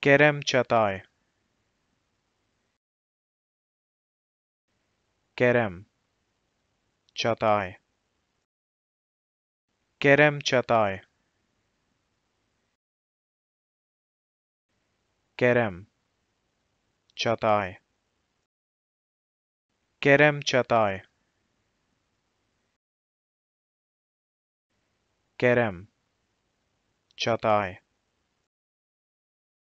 Kerem Chatai. Kerem Chatai. Kerem Chatai. Kerem Chatai. Kerem Chatai. Kerem Chatai.